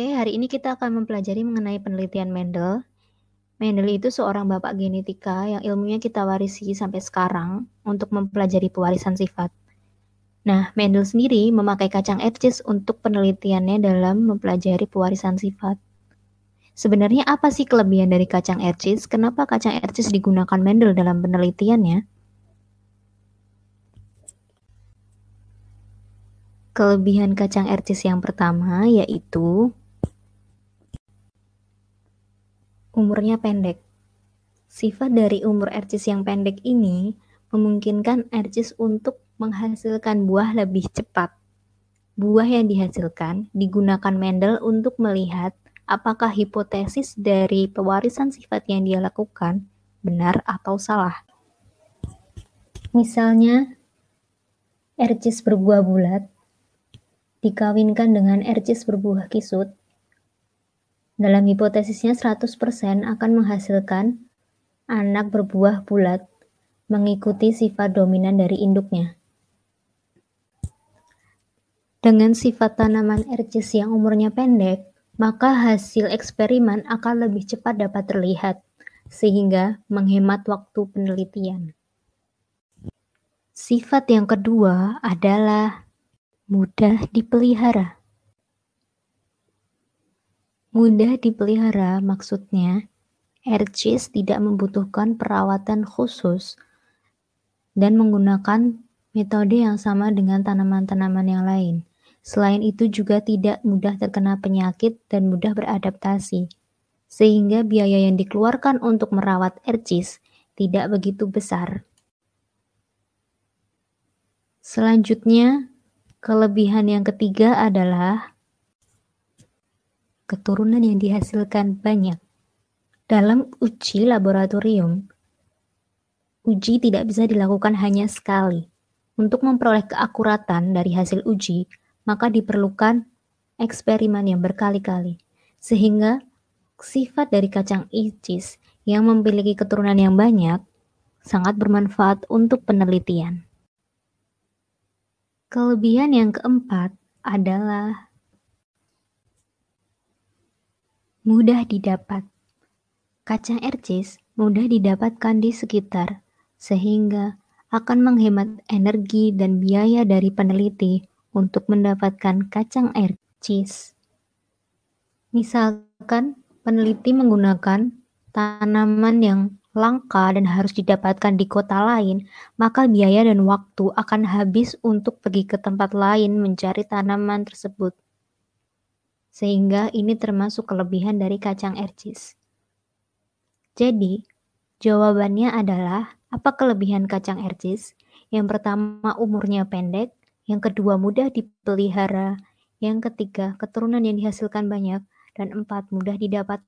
Oke, hari ini kita akan mempelajari mengenai penelitian Mendel. Mendel itu seorang bapak genetika yang ilmunya kita warisi sampai sekarang untuk mempelajari pewarisan sifat. Nah, Mendel sendiri memakai kacang Ehrlichs untuk penelitiannya dalam mempelajari pewarisan sifat. Sebenarnya apa sih kelebihan dari kacang Ehrlichs? Kenapa kacang Ehrlichs digunakan Mendel dalam penelitiannya? Kelebihan kacang ercis yang pertama yaitu umurnya pendek. Sifat dari umur Ercis yang pendek ini memungkinkan Ercis untuk menghasilkan buah lebih cepat. Buah yang dihasilkan digunakan Mendel untuk melihat apakah hipotesis dari pewarisan sifat yang dia lakukan benar atau salah. Misalnya, Ercis berbuah bulat dikawinkan dengan Ercis berbuah kisut, dalam hipotesisnya 100% akan menghasilkan anak berbuah bulat mengikuti sifat dominan dari induknya. Dengan sifat tanaman ercis yang umurnya pendek, maka hasil eksperimen akan lebih cepat dapat terlihat, sehingga menghemat waktu penelitian. Sifat yang kedua adalah mudah dipelihara. Mudah dipelihara maksudnya Ercis tidak membutuhkan perawatan khusus dan menggunakan metode yang sama dengan tanaman-tanaman yang lain. Selain itu juga tidak mudah terkena penyakit dan mudah beradaptasi. Sehingga biaya yang dikeluarkan untuk merawat ercis tidak begitu besar. Selanjutnya, kelebihan yang ketiga adalah keturunan yang dihasilkan banyak. Dalam uji laboratorium, uji tidak bisa dilakukan hanya sekali. Untuk memperoleh keakuratan dari hasil uji, maka diperlukan eksperimen yang berkali-kali. Sehingga sifat dari kacang icis yang memiliki keturunan yang banyak sangat bermanfaat untuk penelitian. Kelebihan yang keempat adalah mudah didapat. Kacang ercis mudah didapatkan di sekitar, sehingga akan menghemat energi dan biaya dari peneliti untuk mendapatkan kacang ercis. Misalkan peneliti menggunakan tanaman yang langka dan harus didapatkan di kota lain, maka biaya dan waktu akan habis untuk pergi ke tempat lain mencari tanaman tersebut sehingga ini termasuk kelebihan dari kacang ercis. Jadi, jawabannya adalah apa kelebihan kacang ercis? Yang pertama umurnya pendek, yang kedua mudah dipelihara, yang ketiga keturunan yang dihasilkan banyak, dan empat mudah didapat